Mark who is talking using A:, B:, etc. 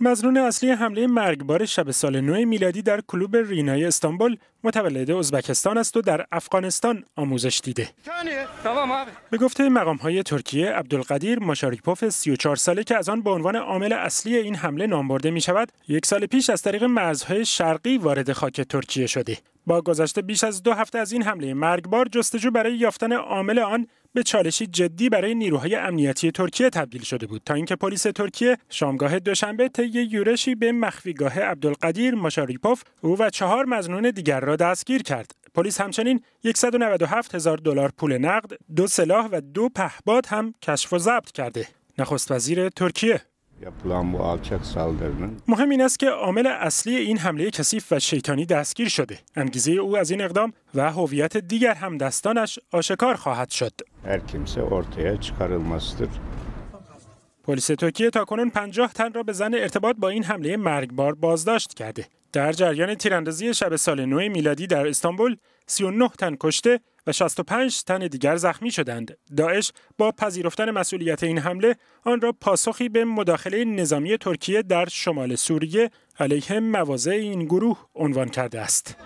A: مزنون اصلی حمله مرگبار شب سال نو میلادی در کلوب رینای استانبول متولد ازبکستان است و در افغانستان آموزش دیده. به گفته مقام های ترکیه عبدالقدیر مشاریپوف 34 ساله که از آن به عنوان عامل اصلی این حمله نام برده می شود، یک سال پیش از طریق مرزهای شرقی وارد خاک ترکیه شده. با گذشته بیش از دو هفته از این حمله مرگبار جستجو برای یافتن عامل آن به چالشی جدی برای نیروهای امنیتی ترکیه تبدیل شده بود تا اینکه پلیس ترکیه شامگاه دوشنبه طی یورشی به مخفیگاه عبدالقدیر مشاریپوف او و چهار مزنون دیگر را دستگیر کرد پلیس همچنین 197 هزار دلار پول نقد، دو سلاح و دو پهباد هم کشف و ضبط کرده. نخست وزیر ترکیه مهم این است که عامل اصلی این حمله کثیف و شیطانی دستگیر شده. انگیزه او از این اقدام و هویت دیگر همدستانش آشکار خواهد شد. هر kimse پلیس ترکیه کنون 50 تن را به زن ارتباط با این حمله مرگبار بازداشت کرده. در جریان تیراندازی شب سال نو میلادی در استانبول 39 تن کشته و 65 تن دیگر زخمی شدند. داعش با پذیرفتن مسئولیت این حمله آن را پاسخی به مداخله نظامی ترکیه در شمال سوریه علیه مواضع این گروه عنوان کرده است.